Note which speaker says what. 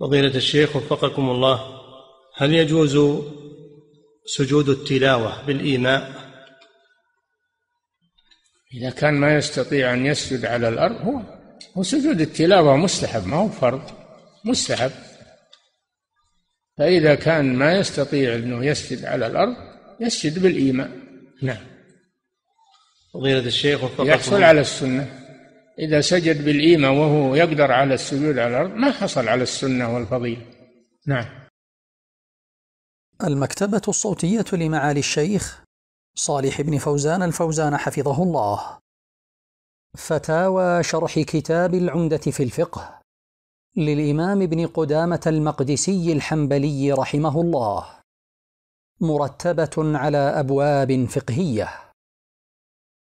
Speaker 1: فضيلة الشيخ وفقكم الله هل يجوز سجود التلاوة بالإيماء إذا كان ما يستطيع أن يسجد على الأرض هو هو سجود التلاوة مستحب ما هو فرض مستحب فإذا كان ما يستطيع أنه يسجد على الأرض يسجد بالإيماء نعم فضيلة الشيخ وفقكم يحصل على السنة إذا سجد بالإيمة وهو يقدر على السجود على الأرض ما حصل على السنة والفضيلة
Speaker 2: نعم المكتبة الصوتية لمعالي الشيخ صالح بن فوزان الفوزان حفظه الله فتاوى شرح كتاب العمدة في الفقه للإمام ابن قدامة المقدسي الحنبلي رحمه الله مرتبة على أبواب فقهية